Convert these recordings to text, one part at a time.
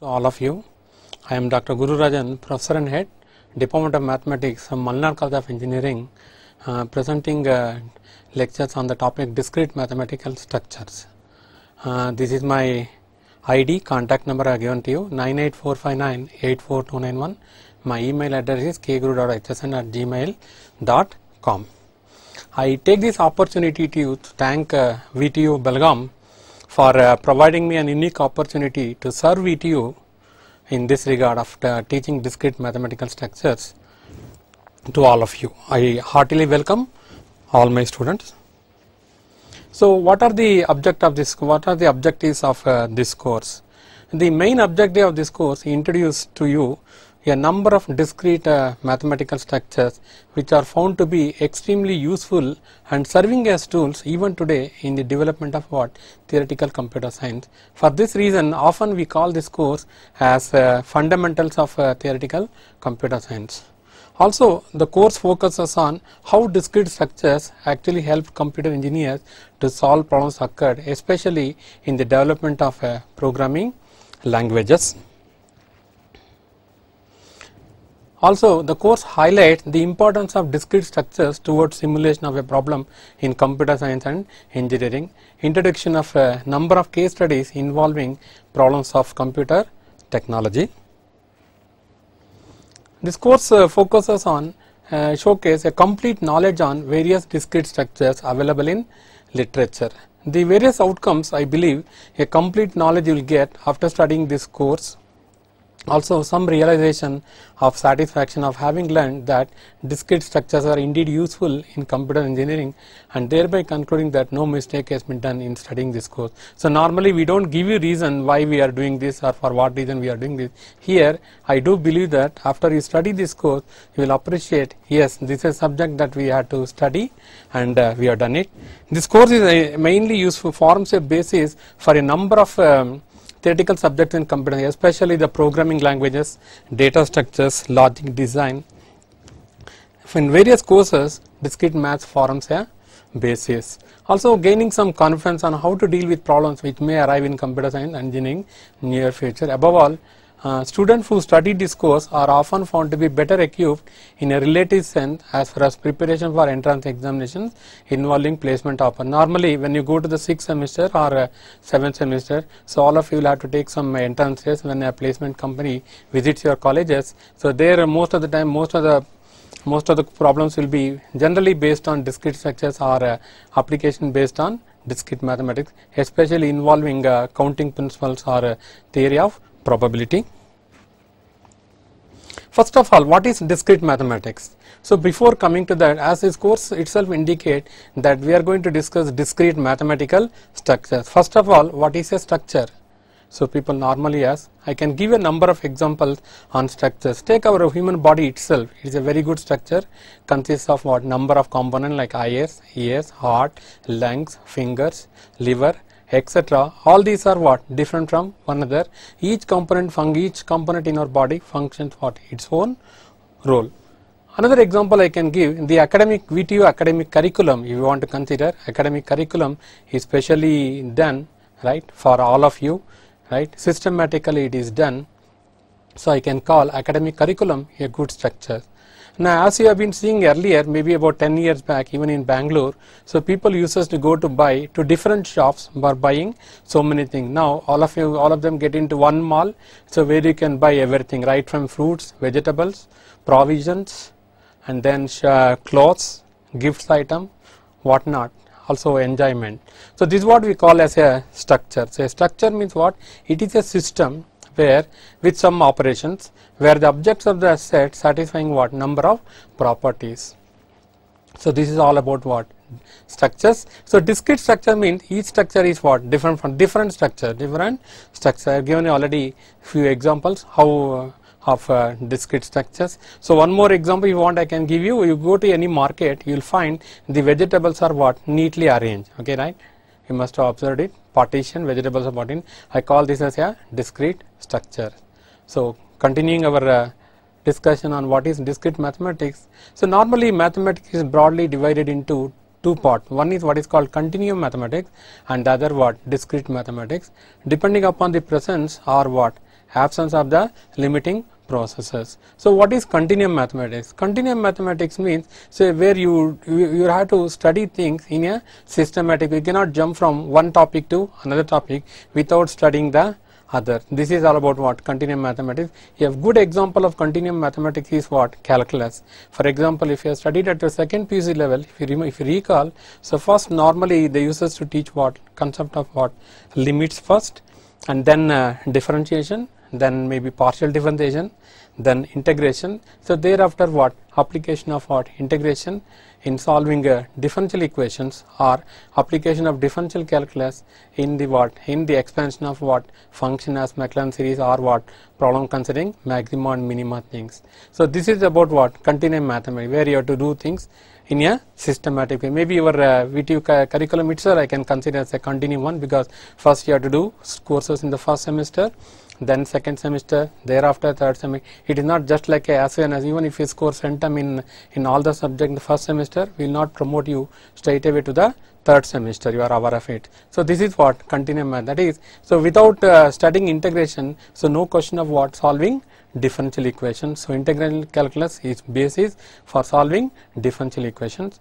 to all of you. I am Dr. Guru Rajan, Professor and Head, Department of Mathematics, Malnar College of Engineering, uh, presenting uh, lectures on the topic discrete mathematical structures. Uh, this is my ID, contact number I have given to you 98459-84291. My email address is kguru.hsn at gmail.com. I take this opportunity to, to thank uh, VTU Belgaum for uh, providing me an unique opportunity to serve ETU in this regard of teaching discrete mathematical structures to all of you. I heartily welcome all my students. So what are the object of this, what are the objectives of uh, this course? The main objective of this course introduce to you a number of discrete uh, mathematical structures which are found to be extremely useful and serving as tools even today in the development of what theoretical computer science. For this reason often we call this course as uh, fundamentals of uh, theoretical computer science. Also the course focuses on how discrete structures actually help computer engineers to solve problems occurred especially in the development of uh, programming languages. Also, the course highlights the importance of discrete structures towards simulation of a problem in computer science and engineering, introduction of a number of case studies involving problems of computer technology. This course uh, focuses on uh, showcase a complete knowledge on various discrete structures available in literature. The various outcomes I believe a complete knowledge you will get after studying this course also some realization of satisfaction of having learned that discrete structures are indeed useful in computer engineering and thereby concluding that no mistake has been done in studying this course. So normally we don't give you reason why we are doing this or for what reason we are doing this. Here I do believe that after you study this course you will appreciate yes this is a subject that we had to study and uh, we have done it. This course is uh, mainly useful forms a basis for a number of um, theoretical subjects in computer science, especially the programming languages, data structures, logic design. In various courses discrete math forms a basis. Also gaining some confidence on how to deal with problems which may arrive in computer science engineering near future. Above all uh, students who study this course are often found to be better equipped in a relative sense as far as preparation for entrance examinations involving placement offer. Normally when you go to the 6th semester or uh, 7th semester, so all of you will have to take some entrance tests when a placement company visits your colleges. So there uh, most of the time most of the most of the problems will be generally based on discrete structures or uh, application based on discrete mathematics especially involving uh, counting principles or uh, theory of probability. First of all, what is discrete mathematics? So before coming to that, as this course itself indicate that we are going to discuss discrete mathematical structures. First of all, what is a structure? So people normally ask, I can give a number of examples on structures. Take our human body itself, it is a very good structure, consists of what number of components like eyes, ears, heart, lungs, fingers, liver, etc. All these are what? Different from one another. Each component fung, each component in our body functions what? Its own role. Another example I can give in the academic VTU academic curriculum, if you want to consider academic curriculum is specially done right for all of you, right? Systematically it is done. So I can call academic curriculum a good structure. Now, as you have been seeing earlier, maybe about 10 years back, even in Bangalore, so people used to go to buy to different shops for buying so many things. Now, all of you, all of them get into one mall, so where you can buy everything, right from fruits, vegetables, provisions, and then uh, clothes, gifts item, whatnot also enjoyment. So, this is what we call as a structure. So, a structure means what? It is a system where with some operations where the objects of the set satisfying what number of properties. So this is all about what structures. So discrete structure means each structure is what different from different structure, different structure. I have given you already few examples how uh, of uh, discrete structures. So one more example you want I can give you. You go to any market, you will find the vegetables are what neatly arranged. Okay, right? you must have observed it partition vegetables are protein I call this as a discrete structure. So continuing our uh, discussion on what is discrete mathematics. So normally mathematics is broadly divided into two parts. One is what is called continuum mathematics and the other what discrete mathematics depending upon the presence or what absence of the limiting processes. So what is continuum mathematics? Continuum mathematics means so where you, you, you have to study things in a systematic you cannot jump from one topic to another topic without studying the other. This is all about what continuum mathematics. You have good example of continuum mathematics is what calculus. For example, if you have studied at your second PC level, if you, if you recall, so first normally they use us to teach what concept of what limits first, and then uh, differentiation then maybe partial differentiation, then integration. So thereafter what application of what integration in solving uh, differential equations or application of differential calculus in the what in the expansion of what function as Maclaurin series or what problem considering maxima and minima things. So this is about what continuum mathematics where you have to do things in a systematic way. Maybe your uh, VTU curriculum itself I can consider as a continuum one because first you have to do courses in the first semester then second semester, thereafter third semester. It is not just like a as soon as even if you score centum in, in all the subject in the first semester, we will not promote you straight away to the third semester, you are aware of it. So, this is what continuum that is. So, without uh, studying integration, so no question of what solving differential equations. So, integral calculus is basis for solving differential equations.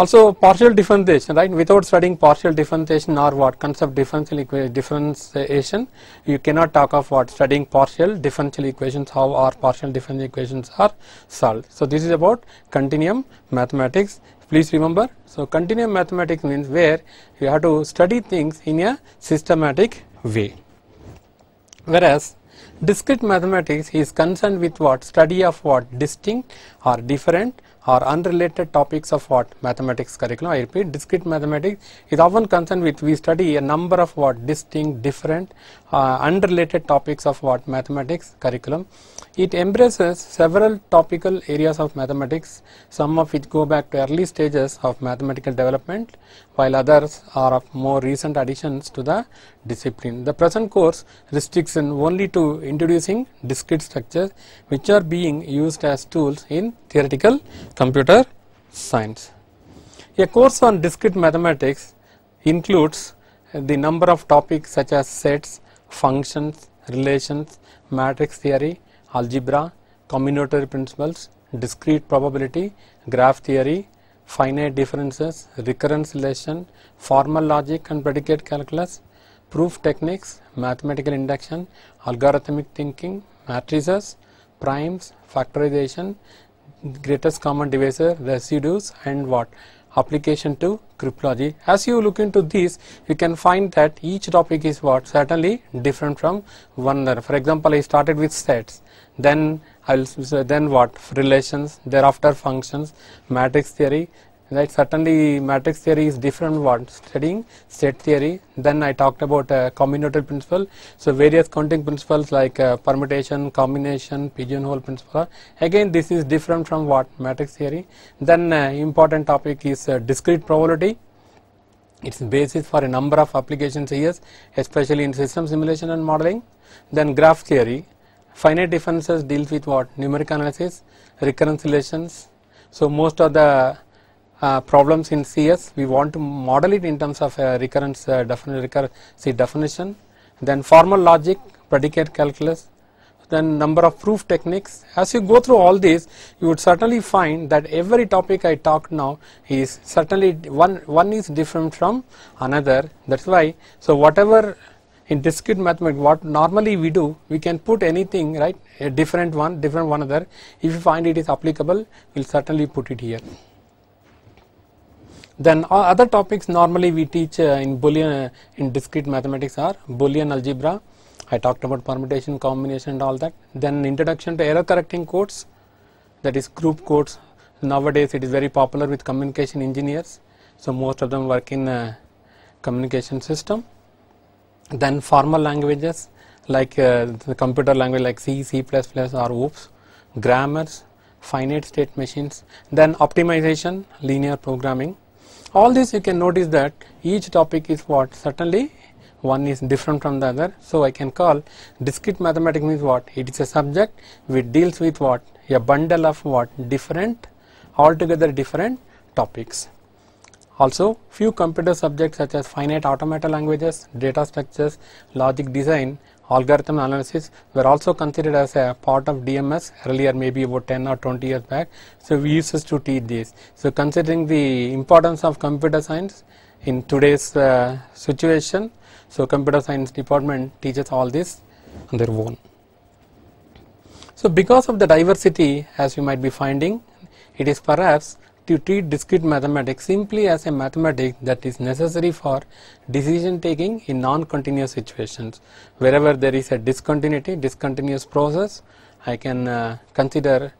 Also partial differentiation, right? Without studying partial differentiation or what concept differential differentiation, you cannot talk of what studying partial differential equations, how our partial differential equations are solved. So this is about continuum mathematics. Please remember, so continuum mathematics means where you have to study things in a systematic way. Whereas discrete mathematics is concerned with what study of what distinct or different or unrelated topics of what mathematics curriculum. I repeat discrete mathematics is often concerned with we study a number of what distinct different uh, unrelated topics of what mathematics curriculum. It embraces several topical areas of mathematics, some of which go back to early stages of mathematical development, while others are of more recent additions to the discipline. The present course restricts only to introducing discrete structures, which are being used as tools in theoretical computer science. A course on discrete mathematics includes the number of topics such as sets, functions, relations, matrix theory, algebra, combinatorial principles, discrete probability, graph theory, finite differences, recurrence relation, formal logic and predicate calculus, proof techniques, mathematical induction, algorithmic thinking, matrices, primes, factorization, greatest common divisor, residues and what application to cryptology. As you look into this, you can find that each topic is what certainly different from one another. For example, I started with sets, then I'll then what relations, thereafter functions, matrix theory, right certainly matrix theory is different what studying state theory then I talked about uh, combinatorial principle so various counting principles like uh, permutation combination pigeonhole principle again this is different from what matrix theory then uh, important topic is uh, discrete probability its basis for a number of applications here especially in system simulation and modeling then graph theory finite differences deals with what numeric analysis recurrence relations so most of the uh, problems in CS, we want to model it in terms of uh, recurrence uh, defini definition, then formal logic, predicate calculus, then number of proof techniques. As you go through all these, you would certainly find that every topic I talk now is certainly one, one is different from another. That's why, so whatever in discrete mathematics, what normally we do, we can put anything, right, a different one, different one other. If you find it is applicable, we'll certainly put it here. Then uh, other topics normally we teach uh, in Boolean uh, in discrete mathematics are Boolean algebra. I talked about permutation, combination and all that. Then introduction to error correcting codes that is group codes. Nowadays it is very popular with communication engineers. So most of them work in communication system. Then formal languages like uh, the computer language like C, C++ or OOPS, grammars, finite state machines, then optimization, linear programming all this you can notice that each topic is what certainly one is different from the other so I can call discrete mathematics means what it is a subject which deals with what a bundle of what different altogether different topics also few computer subjects such as finite automata languages data structures logic design algorithm analysis were also considered as a part of DMS earlier maybe about 10 or 20 years back. So we used to teach this. So considering the importance of computer science in today's uh, situation, so computer science department teaches all this on their own. So because of the diversity as you might be finding, it is perhaps to treat discrete mathematics simply as a mathematics that is necessary for decision taking in non-continuous situations. Wherever there is a discontinuity, discontinuous process, I can uh, consider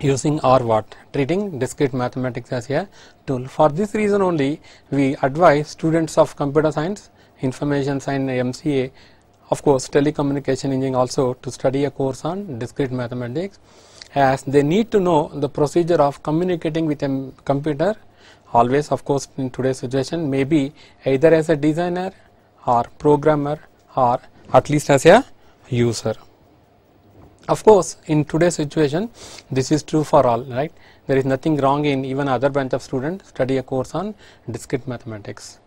using or what treating discrete mathematics as a tool. For this reason only we advise students of computer science, information science MCA of course telecommunication engineering also to study a course on discrete mathematics as they need to know the procedure of communicating with a computer always of course in today's situation may be either as a designer or programmer or at least as a user. Of course, in today's situation this is true for all right there is nothing wrong in even other branch of student study a course on discrete mathematics.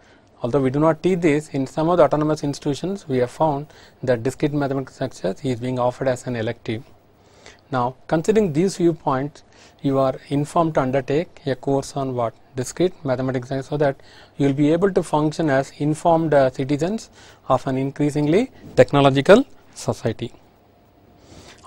Although we do not teach this in some of the autonomous institutions we have found that discrete mathematics structures is being offered as an elective. Now, considering these viewpoints, you are informed to undertake a course on what? Discrete mathematics so that you will be able to function as informed uh, citizens of an increasingly technological society.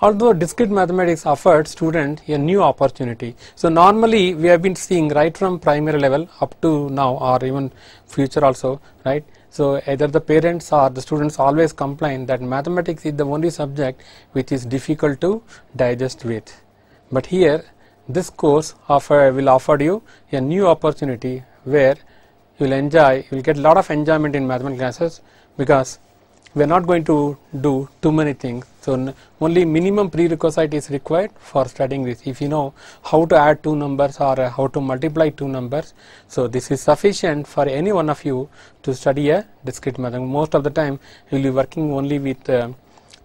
Although discrete mathematics offered students a new opportunity. So, normally we have been seeing right from primary level up to now or even future also, right? So either the parents or the students always complain that mathematics is the only subject which is difficult to digest with. But here this course offer, uh, will offer you a new opportunity where you will enjoy, you will get a lot of enjoyment in mathematics classes because we are not going to do too many things so only minimum prerequisite is required for studying this. If you know how to add two numbers or uh, how to multiply two numbers, so this is sufficient for any one of you to study a discrete method. Most of the time you will be working only with uh,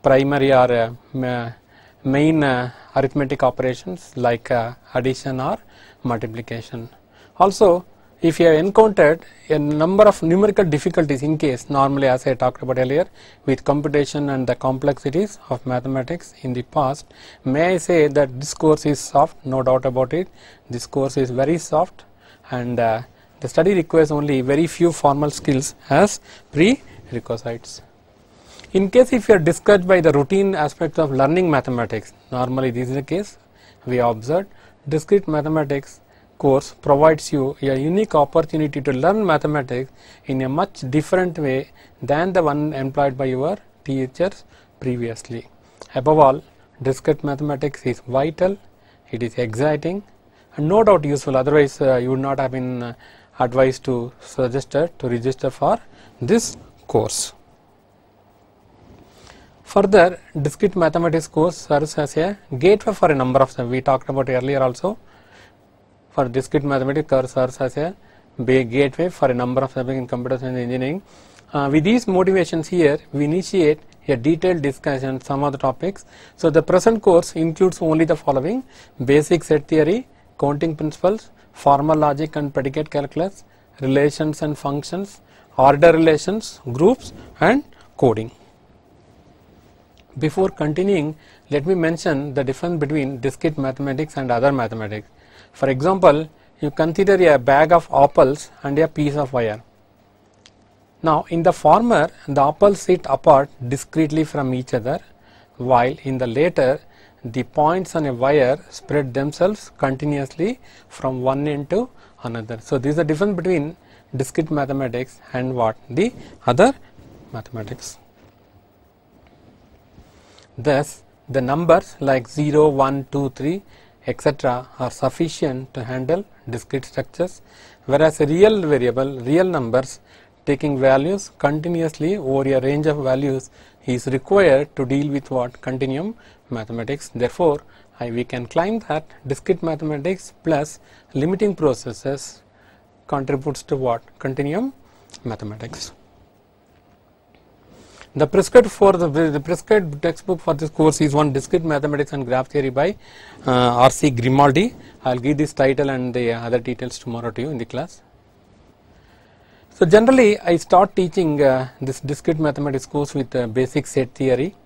primary or uh, main uh, arithmetic operations like uh, addition or multiplication. Also if you have encountered a number of numerical difficulties in case normally as I talked about earlier with computation and the complexities of mathematics in the past may I say that this course is soft no doubt about it this course is very soft and uh, the study requires only very few formal skills as prerequisites. In case if you are discouraged by the routine aspects of learning mathematics normally this is the case we observed discrete mathematics course provides you a unique opportunity to learn mathematics in a much different way than the one employed by your teachers previously. Above all, discrete mathematics is vital, it is exciting and no doubt useful otherwise uh, you would not have been uh, advised to register to register for this course. Further, discrete mathematics course serves as a gateway for a number of them. We talked about earlier also for discrete mathematics, curve serves as a gateway for a number of subjects in computer science engineering. Uh, with these motivations here, we initiate a detailed discussion some of the topics. So, the present course includes only the following basic set theory, counting principles, formal logic and predicate calculus, relations and functions, order relations, groups and coding. Before continuing, let me mention the difference between discrete mathematics and other mathematics. For example, you consider a bag of apples and a piece of wire. Now in the former, the apples sit apart discreetly from each other, while in the latter, the points on a wire spread themselves continuously from one end to another. So this is the difference between discrete mathematics and what the other mathematics. Thus, the numbers like 0, 1, 2, 3 etc. are sufficient to handle discrete structures, whereas real variable, real numbers taking values continuously over a range of values is required to deal with what continuum mathematics. Therefore, I, we can claim that discrete mathematics plus limiting processes contributes to what continuum mathematics. The prescript for the, the prescribed textbook for this course is one discrete mathematics and graph theory by uh, R.C. Grimaldi. I will give this title and the other details tomorrow to you in the class. So generally I start teaching uh, this discrete mathematics course with uh, basic set theory.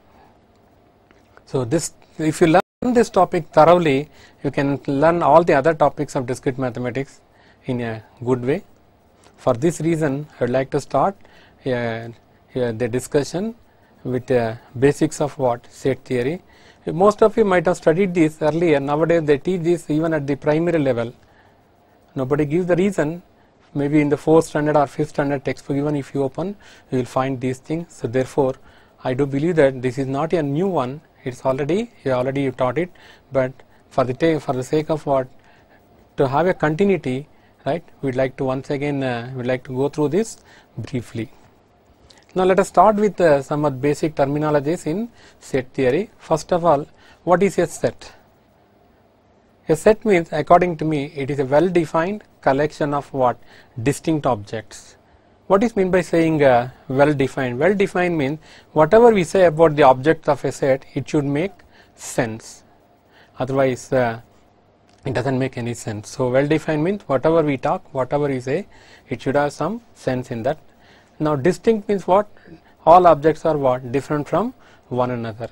So this if you learn this topic thoroughly you can learn all the other topics of discrete mathematics in a good way. For this reason I would like to start a uh, the discussion with uh, basics of what set theory. Most of you might have studied this earlier. Nowadays they teach this even at the primary level. Nobody gives the reason. Maybe in the fourth standard or fifth standard textbook, even if you open, you will find these things. So therefore, I do believe that this is not a new one. It's already you already you taught it, but for the for the sake of what to have a continuity, right? We'd like to once again uh, we'd like to go through this briefly. Now let us start with uh, some basic terminologies in set theory. First of all, what is a set? A set means according to me it is a well defined collection of what? Distinct objects. What is mean by saying uh, well defined? Well defined means whatever we say about the objects of a set it should make sense otherwise uh, it does not make any sense. So, well defined means whatever we talk, whatever we say, it should have some sense in that now distinct means what? All objects are what? Different from one another.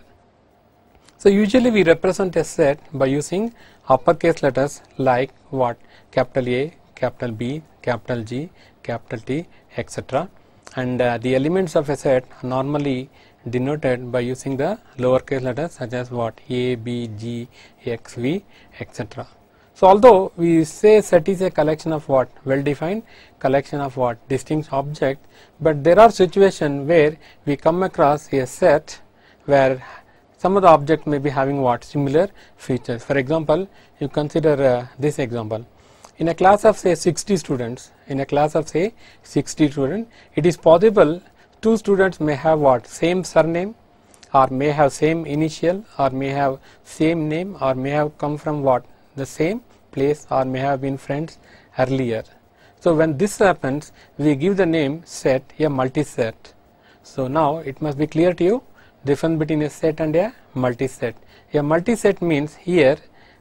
So usually we represent a set by using uppercase letters like what? Capital A, capital B, capital G, capital T, etc. And uh, the elements of a set are normally denoted by using the lowercase letters such as what? A, B, G, X, V, etc. So, although we say set is a collection of what well defined collection of what distinct object, but there are situations where we come across a set where some of the object may be having what similar features. For example, you consider uh, this example in a class of say 60 students in a class of say 60 students, it is possible two students may have what same surname or may have same initial or may have same name or may have come from what the same place or may have been friends earlier. So when this happens, we give the name set a multiset. So now it must be clear to you difference between a set and a multiset. A multiset means here,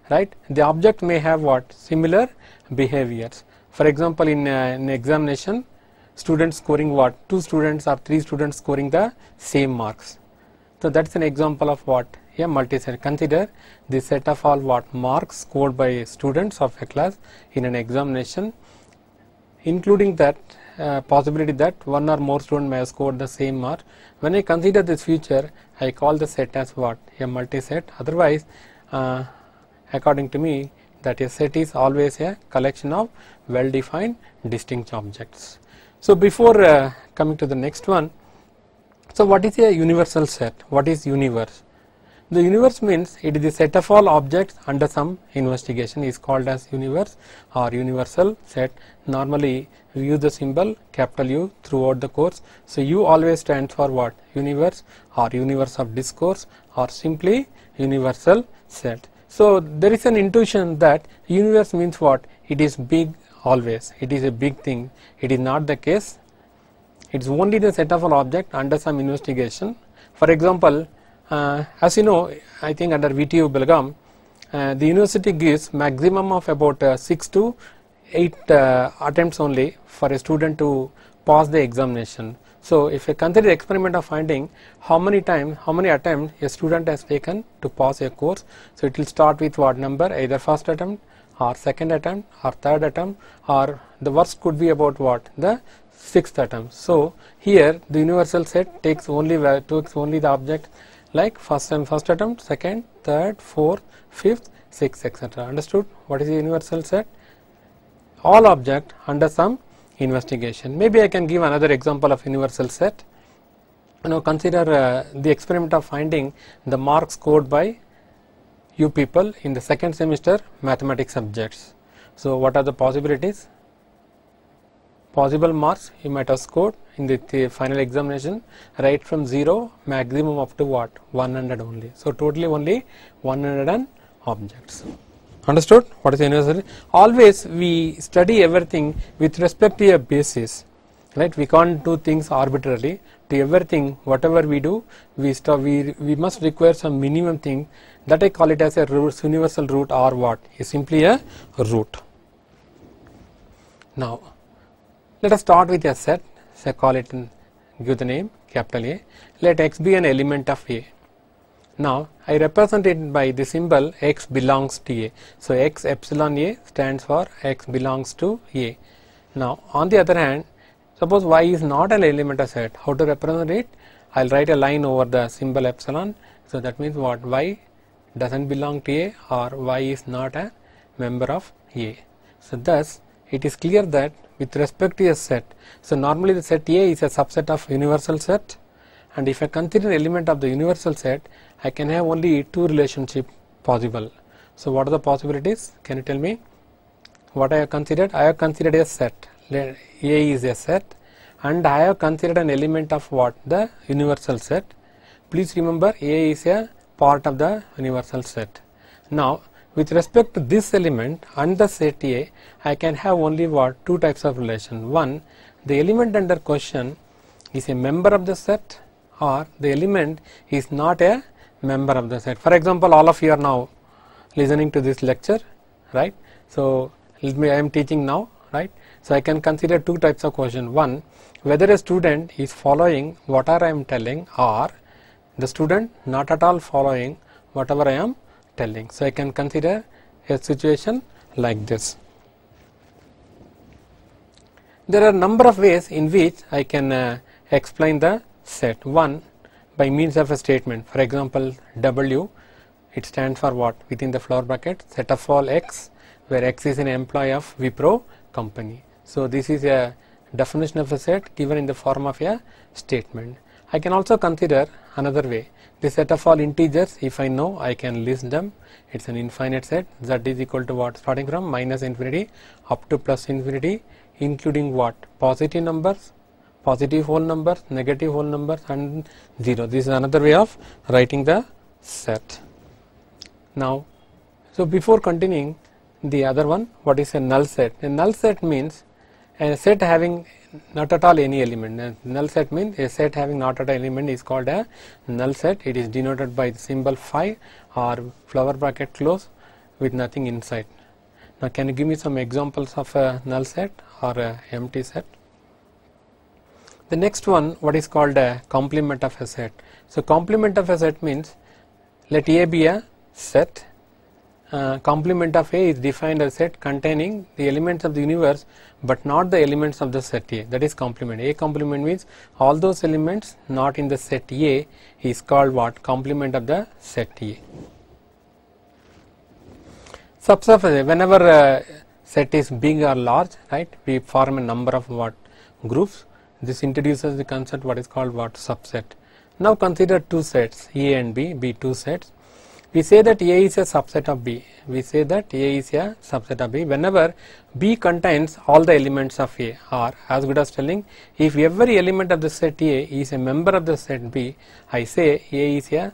right? The object may have what similar behaviors. For example, in an uh, examination, students scoring what two students or three students scoring the same marks. So that's an example of what a multi-set. Consider the set of all what marks scored by students of a class in an examination including that uh, possibility that one or more student may have scored the same mark. When I consider this feature, I call the set as what? A multi-set. Otherwise, uh, according to me, that a set is always a collection of well-defined distinct objects. So, before uh, coming to the next one, so what is a universal set? What is universe? The universe means it is the set of all objects under some investigation is called as universe or universal set. Normally we use the symbol capital U throughout the course. So U always stands for what? Universe or universe of discourse or simply universal set. So there is an intuition that universe means what? It is big always. It is a big thing. It is not the case. It is only the set of all objects under some investigation. For example, uh, as you know, I think under VTU Belgaum, uh, the university gives maximum of about uh, 6 to 8 attempts only for a student to pass the examination. So if I consider experiment of finding how many times, how many attempts a student has taken to pass a course, so it will start with what number either first attempt or second attempt or third attempt or the worst could be about what the sixth attempt. So here the universal set takes only takes only the object like first and first attempt, second, third, fourth, fifth, sixth, etc. Understood what is the universal set? All object under some investigation. Maybe I can give another example of universal set. You know, consider uh, the experiment of finding the marks scored by you people in the second semester mathematics subjects. So, what are the possibilities? Possible marks you might have scored in the, final examination right from 0 maximum up to what 100 only. So, totally only 100 objects understood what is universal always we study everything with respect to a basis right we can't do things arbitrarily to everything whatever we do we stop we we must require some minimum thing that i call it as a root, universal root or what is simply a root now let us start with a set so, call it and give the name capital A. Let x be an element of A. Now, I represent it by the symbol x belongs to A. So, x epsilon A stands for x belongs to A. Now, on the other hand, suppose y is not an element of set, how to represent it? I will write a line over the symbol epsilon. So, that means what y does not belong to A or y is not a member of A. So, thus it is clear that with respect to a set. So, normally the set A is a subset of universal set and if I consider an element of the universal set, I can have only two relationship possible. So, what are the possibilities? Can you tell me what I have considered? I have considered a set, A is a set and I have considered an element of what? The universal set. Please remember A is a part of the universal set. Now, with respect to this element under set A, I can have only what two types of relation. One, the element under question is a member of the set or the element is not a member of the set. For example, all of you are now listening to this lecture, right? So let me I am teaching now, right? So I can consider two types of question. One, whether a student is following whatever I am telling or the student not at all following whatever I am telling. So, I can consider a situation like this. There are number of ways in which I can uh, explain the set. One by means of a statement. For example, W it stands for what within the flower bucket set of all X where X is an employee of Wipro company. So, this is a definition of a set given in the form of a statement. I can also consider another way the set of all integers if I know I can list them it is an infinite set z is equal to what starting from minus infinity up to plus infinity including what positive numbers positive whole numbers negative whole numbers and 0 this is another way of writing the set. Now so before continuing the other one what is a null set a null set means a set having not at all any element. Null set means a set having not at all element is called a null set. It is denoted by the symbol phi or flower bracket close with nothing inside. Now, can you give me some examples of a null set or a empty set? The next one, what is called a complement of a set. So, complement of a set means let A be a set uh, complement of A is defined as set containing the elements of the universe but not the elements of the set A that is complement. A complement means all those elements not in the set A is called what complement of the set A. Subsurface whenever uh, set is big or large right we form a number of what groups this introduces the concept what is called what subset. Now consider two sets A and B, B two sets we say that A is a subset of B. We say that A is a subset of B whenever B contains all the elements of A or as good as telling if every element of the set A is a member of the set B, I say A is a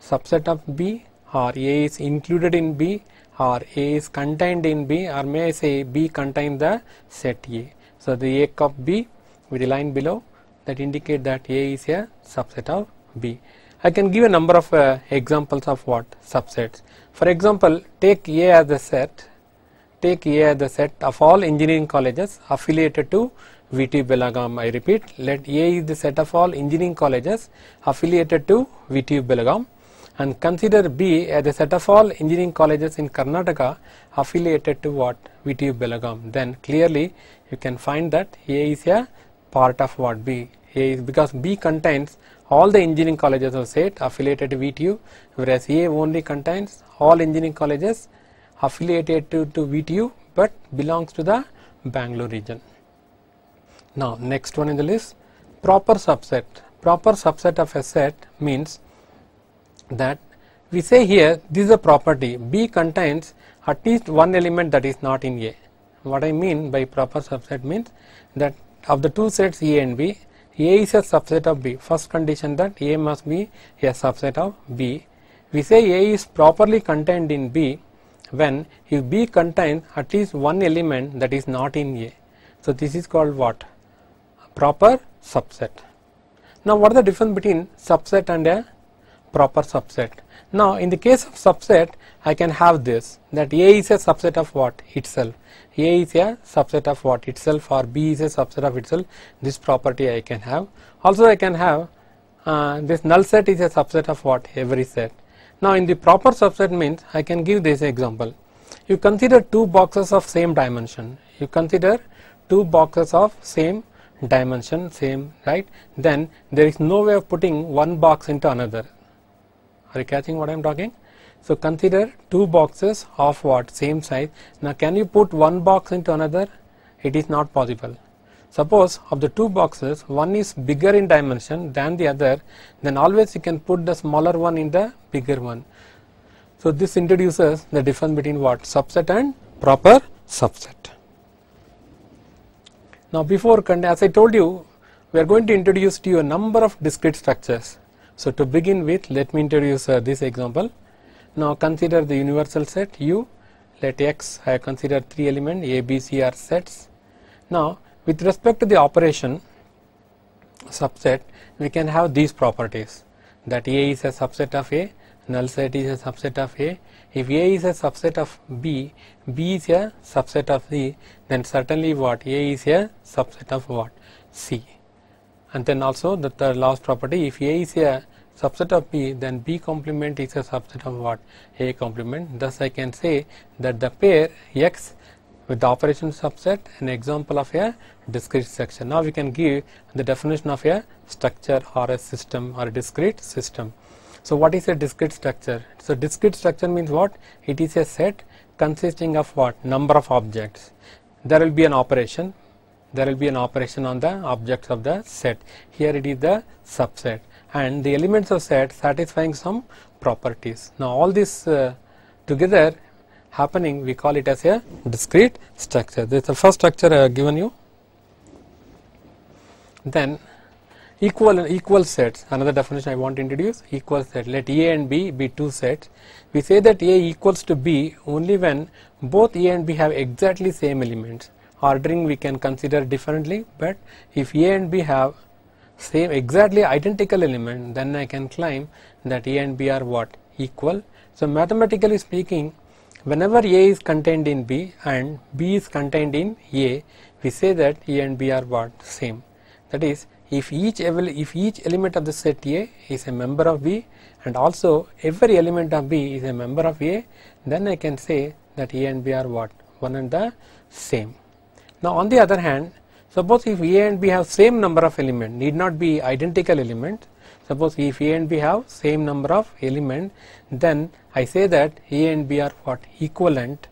subset of B or A is included in B or A is contained in B or may I say B contains the set A. So, the A cup B with the line below that indicate that A is a subset of B. I can give a number of uh, examples of what subsets. For example, take A as a set, take A as a set of all engineering colleges affiliated to VT Belagam. I repeat, let A is the set of all engineering colleges affiliated to VT Belagam and consider B as a set of all engineering colleges in Karnataka affiliated to what VT Belagaum. Then clearly you can find that A is a part of what B A is because B contains all the engineering colleges of SAT affiliated to VTU, whereas A only contains all engineering colleges affiliated to, to VTU but belongs to the Bangalore region. Now, next one in the list proper subset. Proper subset of a set means that we say here this is a property B contains at least one element that is not in A. What I mean by proper subset means that of the two sets A and B a is a subset of B. First condition that A must be a subset of B. We say A is properly contained in B when if B contains at least one element that is not in A. So this is called what? Proper subset. Now what is the difference between subset and a proper subset? Now in the case of subset I can have this that A is a subset of what itself A is a subset of what itself or B is a subset of itself this property I can have. Also I can have uh, this null set is a subset of what every set. Now in the proper subset means I can give this example. You consider two boxes of same dimension. You consider two boxes of same dimension same right then there is no way of putting one box into another are you catching what I am talking? So consider two boxes of what same size. Now can you put one box into another? It is not possible. Suppose of the two boxes one is bigger in dimension than the other then always you can put the smaller one in the bigger one. So this introduces the difference between what subset and proper subset. Now before as I told you we are going to introduce to you a number of discrete structures so, to begin with let me introduce uh, this example. Now, consider the universal set U let X I consider 3 element A, B, C are sets. Now, with respect to the operation subset we can have these properties that A is a subset of A, null set is a subset of A. If A is a subset of B, B is a subset of C then certainly what A is a subset of what C and then also the third last property if A is a subset of P then B complement is a subset of what A complement thus I can say that the pair X with the operation subset an example of a discrete section. Now we can give the definition of a structure or a system or a discrete system. So what is a discrete structure? So discrete structure means what? It is a set consisting of what? Number of objects. There will be an operation there will be an operation on the objects of the set. Here it is the subset and the elements of set satisfying some properties. Now all this uh, together happening we call it as a discrete structure. This is the first structure I have given you. Then equal equal sets another definition I want to introduce equal set let A and B be two sets we say that A equals to B only when both A and B have exactly same elements ordering we can consider differently but if A and B have same exactly identical element then I can claim that A and B are what equal. So mathematically speaking whenever A is contained in B and B is contained in A we say that A and B are what same that is if each if each element of the set A is a member of B and also every element of B is a member of A then I can say that A and B are what one and the same. Now on the other hand, suppose if A and B have same number of element, need not be identical element. Suppose if A and B have same number of element, then I say that A and B are what equivalent.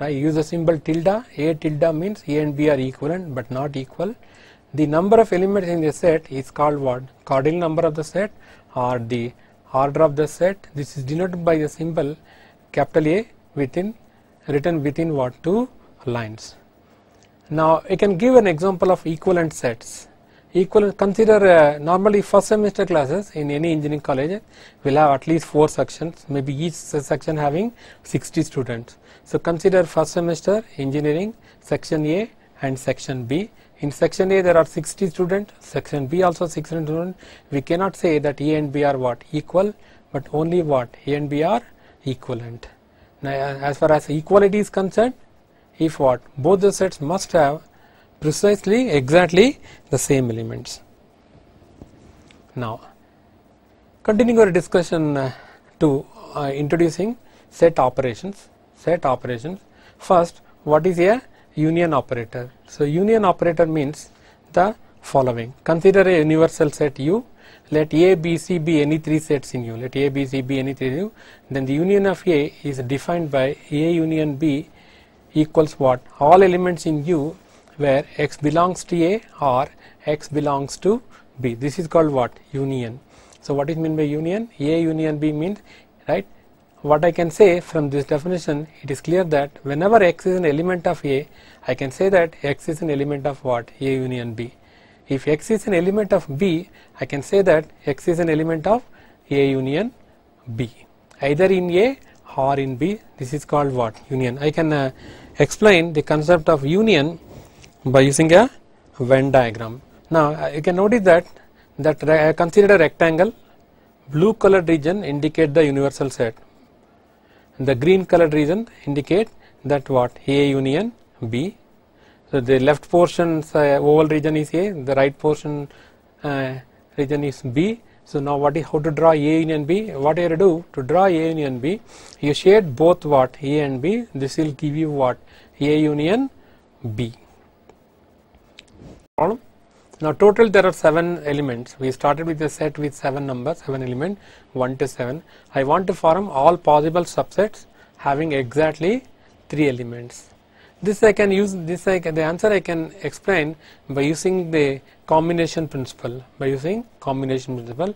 I use the symbol tilde. A tilde means A and B are equivalent but not equal. The number of elements in the set is called what? Cardinal number of the set or the order of the set. This is denoted by the symbol capital A within written within what two lines. Now I can give an example of equivalent sets. Equivalent, consider uh, normally first semester classes in any engineering college will have at least 4 sections, maybe each section having 60 students. So consider first semester engineering section A and section B. In section A there are 60 students, section B also 60 students. We cannot say that A and B are what equal, but only what A and B are equivalent. Now as far as equality is concerned, if what both the sets must have precisely exactly the same elements. Now, continuing our discussion uh, to uh, introducing set operations, set operations. First, what is a union operator? So, union operator means the following. Consider a universal set U. Let A, B, C be any three sets in U. Let A, B, C be any three in U. Then the union of A is defined by A union B equals what all elements in U where x belongs to A or x belongs to B. This is called what union. So what is meant by union? A union B means right. What I can say from this definition, it is clear that whenever x is an element of A, I can say that x is an element of what A union B. If x is an element of B, I can say that x is an element of A union B. Either in A or in B, this is called what union. I can uh, explain the concept of union by using a Venn diagram. Now you can notice that that uh, consider a rectangle blue colored region indicate the universal set the green colored region indicate that what A union B so the left portion uh, oval region is A the right portion uh, region is B so now what is how to draw A union B? What you do to draw A union B, you shade both what A and B. This will give you what A union B. Problem. Now total there are seven elements. We started with a set with seven numbers, seven elements, one to seven. I want to form all possible subsets having exactly three elements. This I can use. This I can, the answer I can explain by using the combination principle by using combination principle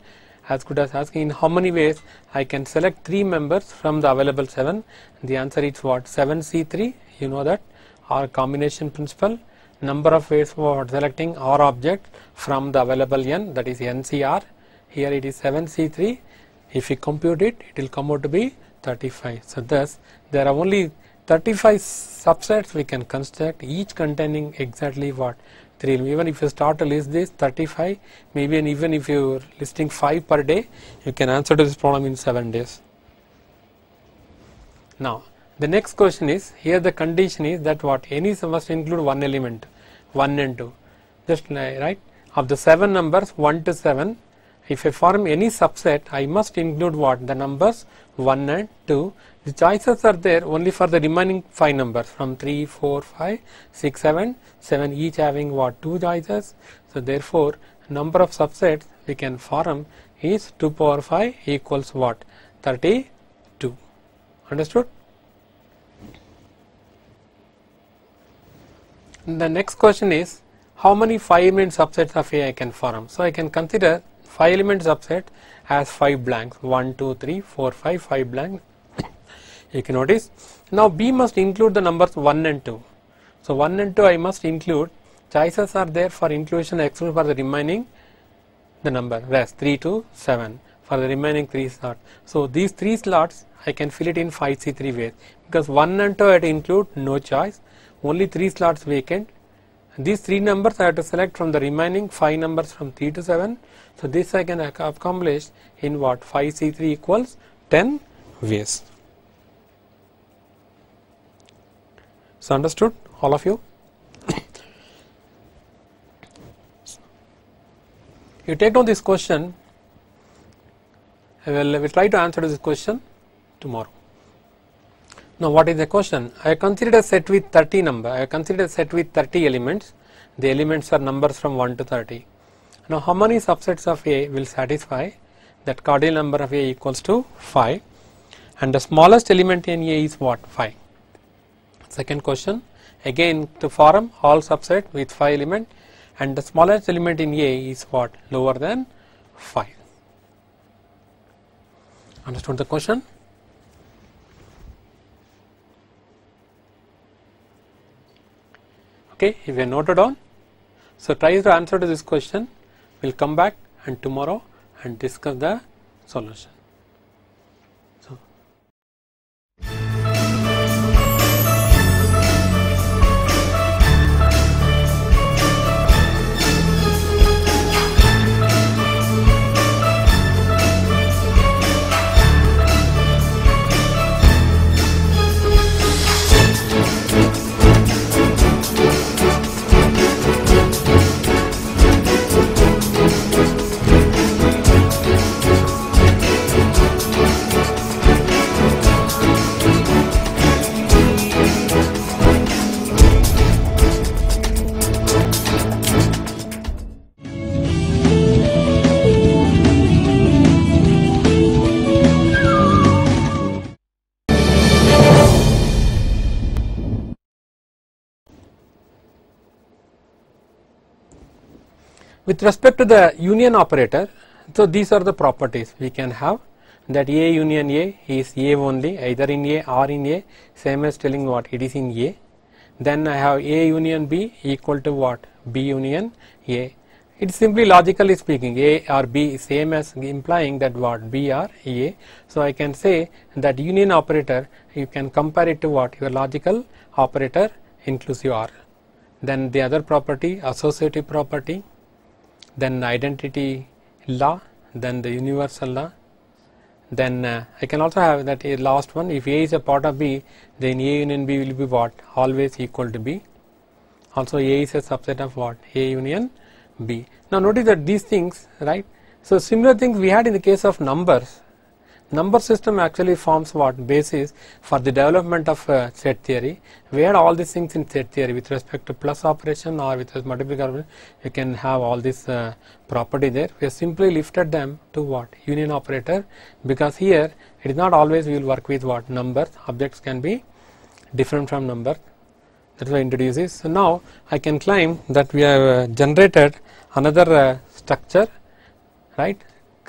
as good as asking in how many ways I can select 3 members from the available 7 the answer is what 7C3 you know that or combination principle number of ways for selecting R object from the available n that is NCR here it is 7C3 if you compute it it will come out to be 35 so thus there are only 35 subsets we can construct each containing exactly what 3 even if you start to list this 35 maybe and even if you are listing 5 per day you can answer to this problem in 7 days. Now the next question is here the condition is that what any sum must include one element 1 and 2 just right of the 7 numbers 1 to 7 if I form any subset I must include what the numbers 1 and 2 the choices are there only for the remaining 5 numbers from 3, 4, 5, 6, 7, 7 each having what 2 choices. So therefore, number of subsets we can form is 2 power 5 equals what 32. Understood? The next question is how many 5 element subsets of A I can form. So I can consider 5 element subset as 5 blanks 1, 2, 3, 4, 5, 5 blank you can notice. Now B must include the numbers 1 and 2. So 1 and 2 I must include, choices are there for inclusion except for the remaining the number rest 3 to 7 for the remaining 3 slots. So these 3 slots I can fill it in 5C3 ways because 1 and 2 I to include no choice, only 3 slots vacant. These 3 numbers I have to select from the remaining 5 numbers from 3 to 7. So this I can accomplish in what 5C3 equals 10 ways. So, understood all of you? you take down this question, I will, will try to answer this question tomorrow. Now, what is the question? I considered a set with 30 number, I considered a set with 30 elements, the elements are numbers from 1 to 30. Now, how many subsets of A will satisfy that cardinal number of A equals to 5 and the smallest element in A is what 5. Second question again to form all subset with 5 element and the smallest element in A is what lower than 5. Understood the question? Okay, if you noted down. So try to answer to this question. We'll come back and tomorrow and discuss the solution. With respect to the union operator, so these are the properties we can have that A union A is A only either in A or in A same as telling what it is in A. Then I have A union B equal to what B union A. It is simply logically speaking A or B same as implying that what B or A. So I can say that union operator you can compare it to what your logical operator inclusive R. Then the other property associative property then identity law, then the universal law. Then uh, I can also have that a last one if A is a part of B then A union B will be what always equal to B. Also A is a subset of what A union B. Now notice that these things right. So similar things we had in the case of numbers number system actually forms what basis for the development of uh, set theory we had all these things in set theory with respect to plus operation or with multiplication you can have all this uh, property there we simply lifted them to what union operator because here it is not always we will work with what numbers objects can be different from number that is why introduces so now I can claim that we have uh, generated another uh, structure right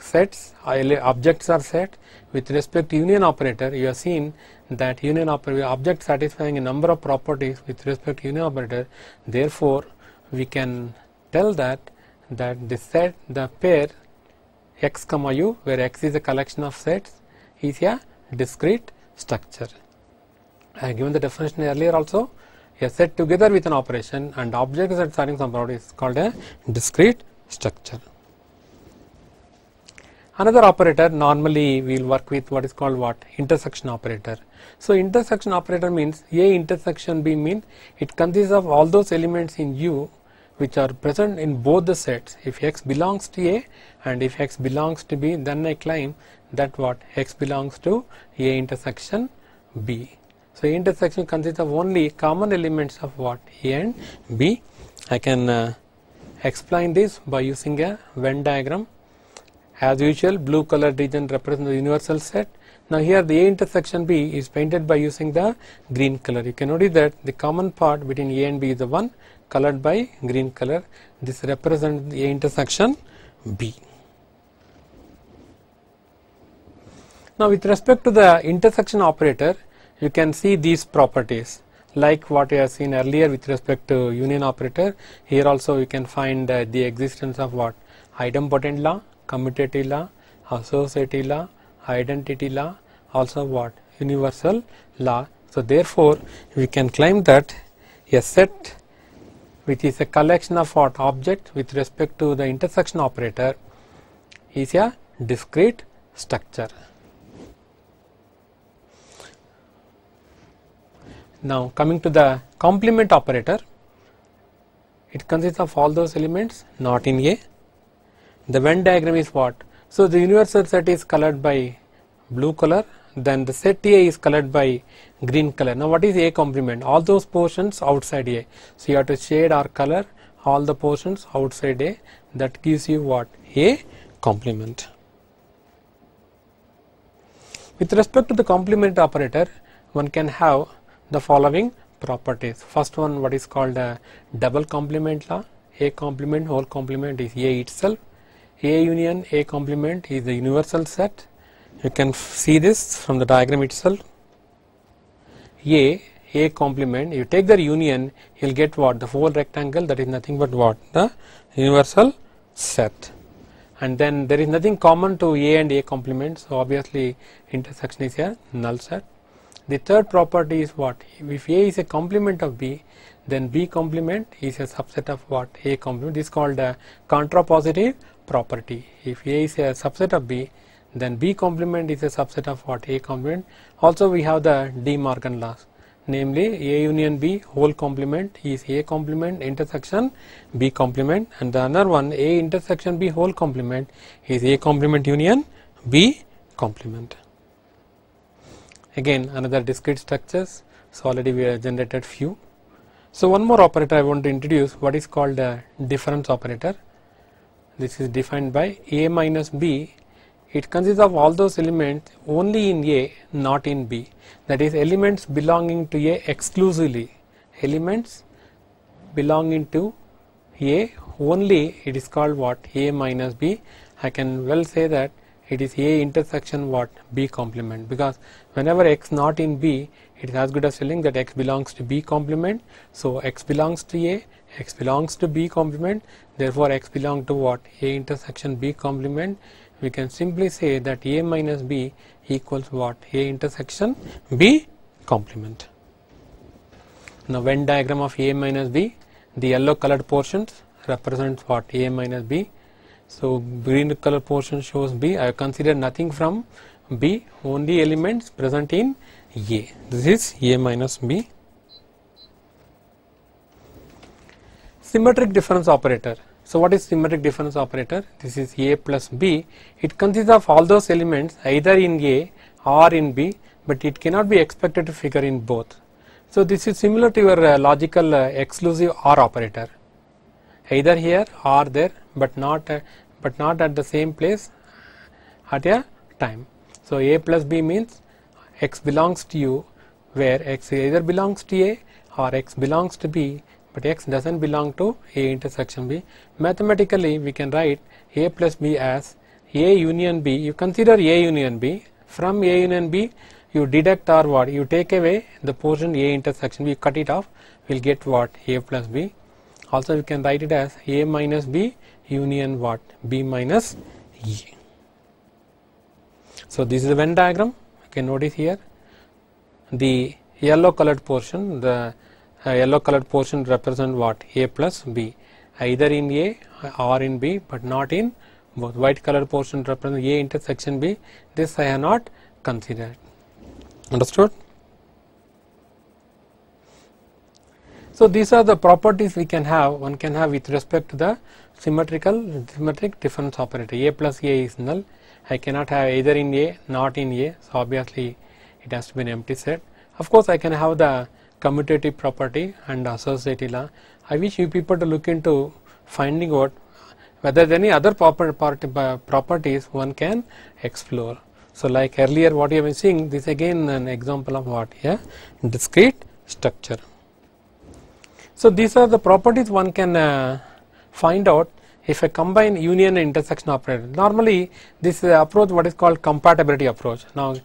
sets objects are set with respect to union operator you have seen that union operator object satisfying a number of properties with respect to union operator therefore we can tell that that the set the pair x comma u where x is a collection of sets is a discrete structure. I have given the definition earlier also a set together with an operation and objects that satisfying some property is called a discrete structure. Another operator normally we will work with what is called what? Intersection operator. So intersection operator means A intersection B means it consists of all those elements in U which are present in both the sets. If X belongs to A and if X belongs to B then I claim that what? X belongs to A intersection B. So intersection consists of only common elements of what? A and B. I can uh, explain this by using a Venn diagram as usual, blue colored region represents the universal set. Now here the A intersection B is painted by using the green color. You can notice that the common part between A and B is the one colored by green color. This represents the A intersection B. Now with respect to the intersection operator, you can see these properties like what we have seen earlier with respect to union operator. Here also you can find uh, the existence of what idempotent law commutative law, associative law, identity law, also what universal law. So, therefore, we can claim that a set which is a collection of what object with respect to the intersection operator is a discrete structure. Now, coming to the complement operator, it consists of all those elements not in a the Venn diagram is what? So the universal set is colored by blue color then the set A is colored by green color. Now what is A complement? All those portions outside A. So you have to shade or color all the portions outside A that gives you what? A complement. With respect to the complement operator one can have the following properties. First one what is called a double complement law. A complement whole complement is A itself a union A complement is a universal set. You can see this from the diagram itself. A, A complement, you take the union, you will get what? The whole rectangle that is nothing but what? The universal set. And then there is nothing common to A and A complement, so obviously intersection is a null set. The third property is what? If A is a complement of B, then B complement is a subset of what A complement is called a contrapositive property. If A is a subset of B then B complement is a subset of what A complement. Also we have the De Morgan laws namely A union B whole complement is A complement intersection B complement and the other one A intersection B whole complement is A complement union B complement. Again another discrete structures so already we have generated few. So one more operator I want to introduce what is called a difference operator. This is defined by A minus B. It consists of all those elements only in A not in B that is elements belonging to A exclusively elements belonging to A only it is called what A minus B. I can well say that it is A intersection what B complement because whenever X not in B it is as good as telling that x belongs to b complement. So, x belongs to a, x belongs to b complement, therefore, x belongs to what? a intersection b complement. We can simply say that a minus b equals what? a intersection b complement. Now, Venn diagram of a minus b, the yellow colored portions represent what? a minus b. So, green color portion shows b. I have considered nothing from b, only elements present in a. This is A minus B. Symmetric difference operator. So what is symmetric difference operator? This is A plus B. It consists of all those elements either in A or in B but it cannot be expected to figure in both. So this is similar to your uh, logical uh, exclusive OR operator either here or there but not uh, but not at the same place at a time. So A plus B means x belongs to u where x either belongs to a or x belongs to b but x doesn't belong to a intersection b. Mathematically we can write a plus b as a union b you consider a union b from a union b you deduct or what you take away the portion a intersection b you cut it off we will get what a plus b also we can write it as a minus b union what b minus e. So this is the Venn diagram can notice here the yellow colored portion the uh, yellow colored portion represent what a plus b either in a or in b but not in both white colored portion represent a intersection b this i have not considered understood so these are the properties we can have one can have with respect to the symmetrical symmetric difference operator a plus a is null I cannot have either in A not in A. So, obviously, it has to be an empty set. Of course, I can have the commutative property and associative law. I wish you people to look into finding out whether there any other proper uh, properties one can explore. So, like earlier what you have been seeing this again an example of what here yeah? discrete structure. So, these are the properties one can uh, find out if I combine union and intersection operator, normally this is approach what is called compatibility approach. Now,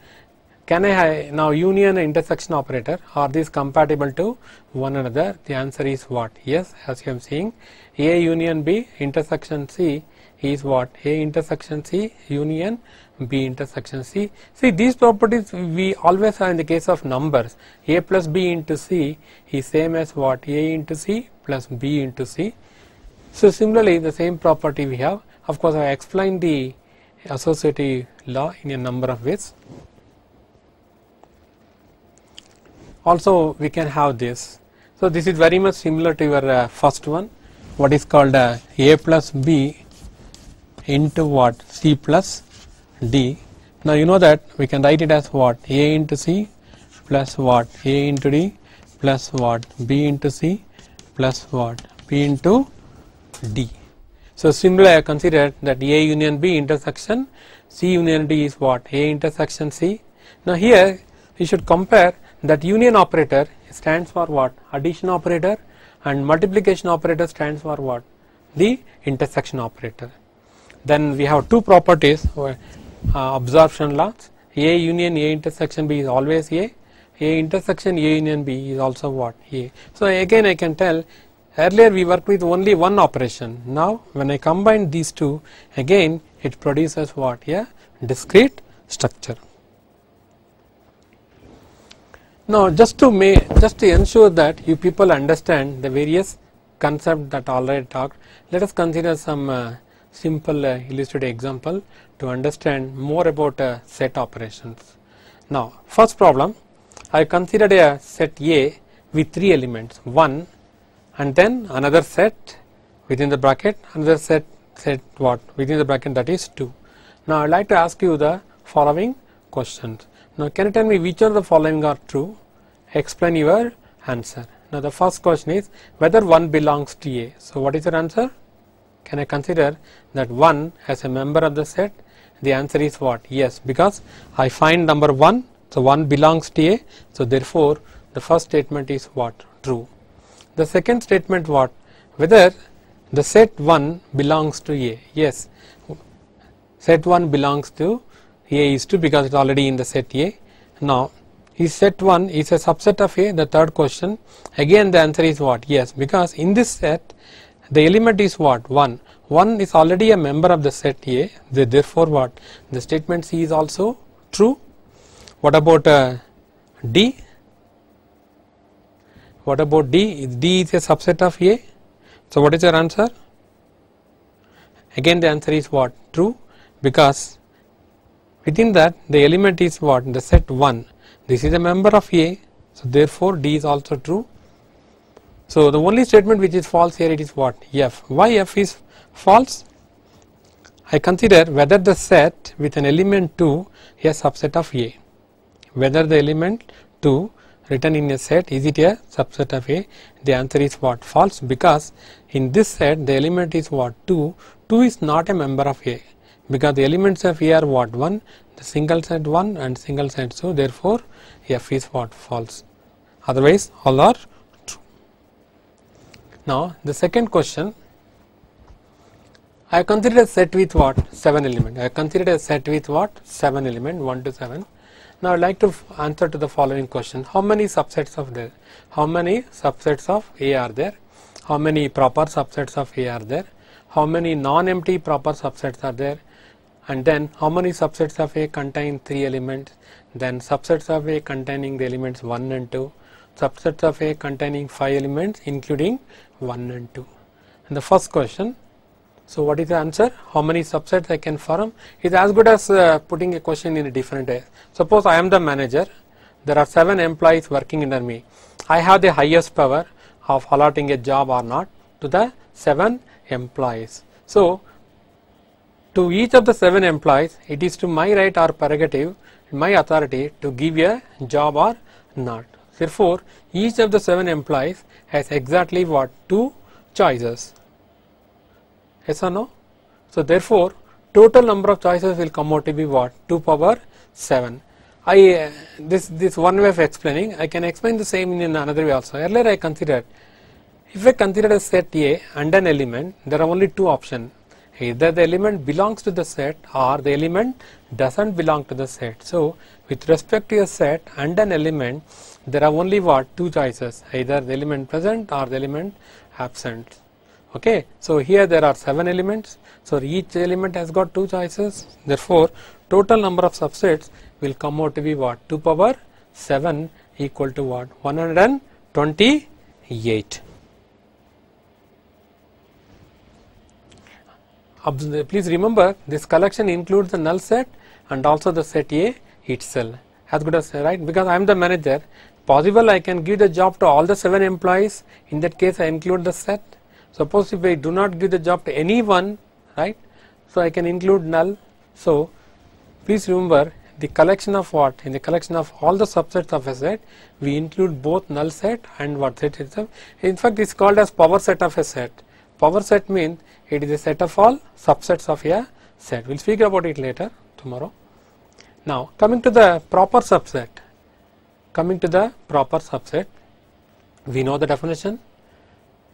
can I now union and intersection operator are these compatible to one another? The answer is what? Yes, as you am seeing, A union B intersection C is what? A intersection C union B intersection C. See these properties we always have in the case of numbers. A plus B into C is same as what? A into C plus B into C so similarly the same property we have of course I explained the associative law in a number of ways. Also we can have this. So this is very much similar to your uh, first one what is called uh, A plus B into what C plus D. Now you know that we can write it as what A into C plus what A into D plus what B into C plus what B into D. So, similarly I consider that A union B intersection C union D is what A intersection C. Now here we should compare that union operator stands for what addition operator and multiplication operator stands for what the intersection operator. Then we have two properties or uh, absorption laws A union A intersection B is always A, A intersection A union B is also what A. So again I can tell Earlier we worked with only one operation. Now when I combine these two again it produces what? A yeah? discrete structure. Now just to make, just to ensure that you people understand the various concept that already talked, let us consider some uh, simple uh, illustrative example to understand more about uh, set operations. Now first problem I considered a set A with three elements 1, and then another set within the bracket another set set what within the bracket that is 2. Now I would like to ask you the following questions. Now can you tell me which of the following are true? Explain your answer. Now the first question is whether 1 belongs to A. So what is your answer? Can I consider that 1 as a member of the set? The answer is what? Yes because I find number 1 so 1 belongs to A so therefore the first statement is what? True. The second statement what? Whether the set 1 belongs to A. Yes, set 1 belongs to A is 2 because it is already in the set A. Now, is set 1 is a subset of A, the third question. Again the answer is what? Yes, because in this set the element is what? 1. 1 is already a member of the set A, therefore what? The statement C is also true. What about uh, D? What about D? D is a subset of A. So, what is your answer? Again the answer is what? True because within that the element is what? The set 1. This is a member of A. So, therefore, D is also true. So, the only statement which is false here it is what? F. Why F is false? I consider whether the set with an element 2 a subset of A. Whether the element 2 written in a set is it a subset of A the answer is what false because in this set the element is what 2 2 is not a member of A because the elements of A are what 1 the single set 1 and single set so therefore F is what false otherwise all are true. Now the second question I considered a set with what 7 element I considered a set with what 7 element 1 to 7 now, I would like to answer to the following question. How many subsets of the, How many subsets of A are there? How many proper subsets of A are there? How many non-empty proper subsets are there? And then how many subsets of A contain 3 elements? Then subsets of A containing the elements 1 and 2. Subsets of A containing 5 elements including 1 and 2. And the first question, so, what is the answer? How many subsets I can form is as good as uh, putting a question in a different way. Suppose I am the manager, there are 7 employees working under me. I have the highest power of allotting a job or not to the 7 employees. So, to each of the 7 employees, it is to my right or prerogative, my authority to give a job or not. Therefore, each of the 7 employees has exactly what? 2 choices yes or no. So, therefore, total number of choices will come out to be what 2 power 7. I uh, this this one way of explaining I can explain the same in another way also earlier I considered if I consider a set A and an element there are only two options either the element belongs to the set or the element doesn't belong to the set. So, with respect to a set and an element there are only what two choices either the element present or the element absent okay so here there are seven elements so each element has got two choices therefore total number of subsets will come out to be what 2 power 7 equal to what 128 please remember this collection includes the null set and also the set A itself as good as right because I am the manager possible I can give the job to all the 7 employees in that case I include the set Suppose if I do not give the job to anyone, right, so I can include null. So please remember the collection of what? In the collection of all the subsets of a set, we include both null set and what set itself. In fact, it's called as power set of a set. Power set means it is a set of all subsets of a set. We'll speak about it later tomorrow. Now coming to the proper subset, coming to the proper subset, we know the definition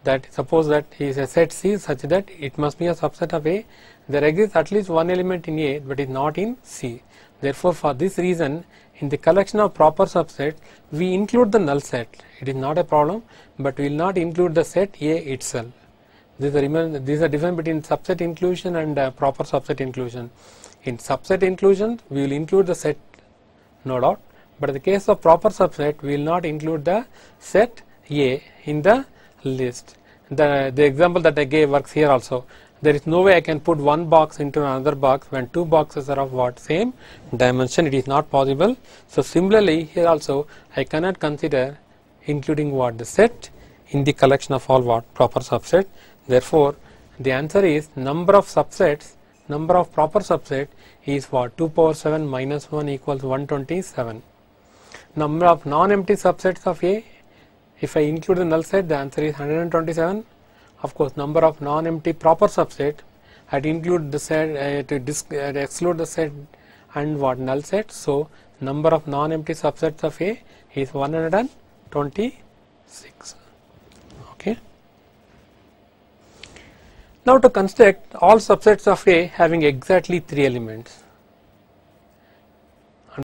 that suppose that is a set C such that it must be a subset of A. There exists at least one element in A but is not in C. Therefore, for this reason in the collection of proper subsets we include the null set. It is not a problem but we will not include the set A itself. This is a difference between subset inclusion and uh, proper subset inclusion. In subset inclusion we will include the set no doubt but in the case of proper subset we will not include the set A in the list. The, the example that I gave works here also. There is no way I can put one box into another box when two boxes are of what same dimension. It is not possible. So similarly here also I cannot consider including what the set in the collection of all what proper subset. Therefore, the answer is number of subsets number of proper subset is what 2 power 7 minus 1 equals 127 number of non empty subsets of A if I include the null set, the answer is 127. Of course, number of non-empty proper subset. I'd include the set, uh, to disc, uh, exclude the set and what null set. So number of non-empty subsets of A is 126. Okay. Now to construct all subsets of A having exactly three elements.